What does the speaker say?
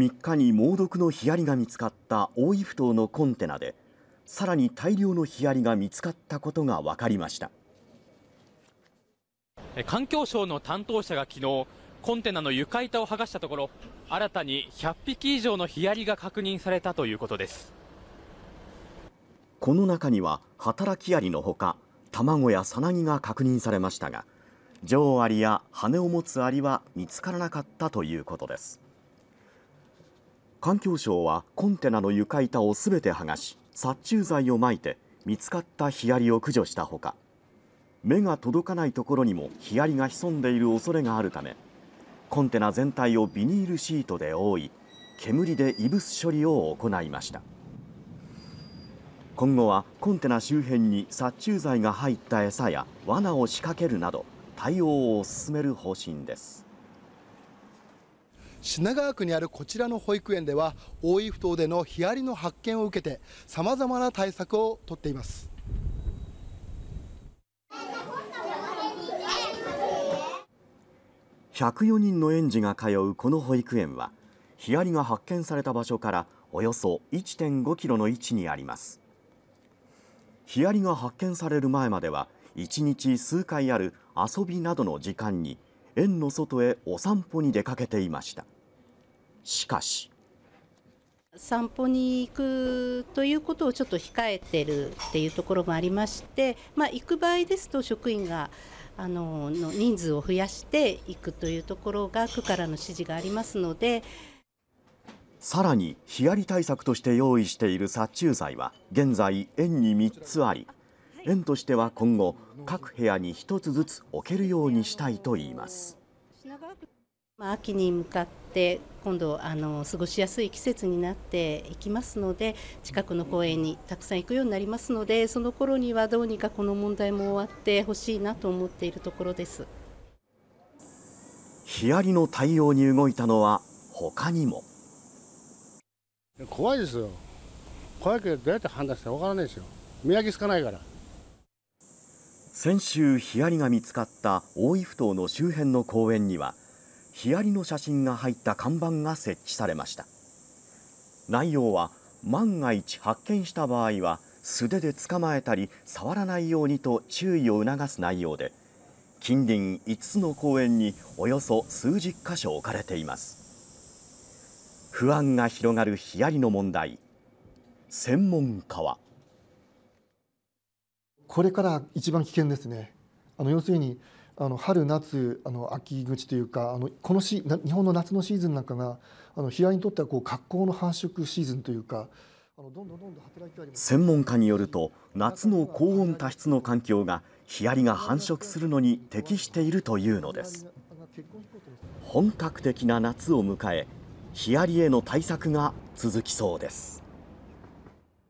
3日に猛毒のヒアリが見つかった大井ふ頭のコンテナでさらに大量のヒアリが見つかったことが分かりました環境省の担当者が昨日コンテナの床板を剥がしたところ新たに100匹以上のヒアリが確認されたということですこの中には働きアリのほか卵やさなぎが確認されましたが女王アリや羽を持つアリは見つからなかったということです環境省はコンテナの床板をすべて剥がし殺虫剤をまいて見つかったヒアリを駆除したほか目が届かないところにもヒアリが潜んでいる恐れがあるためコンテナ全体をビニールシートで覆い煙で異物処理を行いました今後はコンテナ周辺に殺虫剤が入った餌や罠を仕掛けるなど対応を進める方針です品川区にあるこちらの保育園では大井ふ頭でのヒアリの発見を受けてさまざまな対策を取っています104人の園児が通うこの保育園はヒアリが発見された場所からおよそ1.5キロの位置にありますヒアリが発見される前までは1日数回ある遊びなどの時間に園の外へお散歩に出かけていましたしかし散歩に行くということをちょっと控えてるっていうところもありまして、まあ、行く場合ですと職員があのの人数を増やしていくというところが区からの指示がありますのでさらにヒアリ対策として用意している殺虫剤は現在園に3つあり園としては今後各部屋に1つずつ置けるようにしたいと言います。秋に向かって今度あの過ごしやすい季節になっていきますので近くの公園にたくさん行くようになりますのでその頃にはどうにかこの問題も終わってほしいなと思っているところですヒアリの対応に動いたのは他にも怖いですよ怖いけどどうやって判断したら分からないですよ見分けつかないから先週ヒアリが見つかった大井ふ頭の周辺の公園にはヒアリの写真が入った看板が設置されました内容は万が一発見した場合は素手で捕まえたり触らないようにと注意を促す内容で近隣5つの公園におよそ数十箇所置かれています不安が広がるヒアリの問題専門家はこれから一番危険ですね。あの要するにあの春夏あの秋口というかあのこのし日本の夏のシーズンなんかがあの平井にとってはこう格好の繁殖シーズンというか専門家によると夏の高温多湿の環境がヒアリが繁殖するのに適しているというのです本格的な夏を迎えヒアリへの対策が続きそうです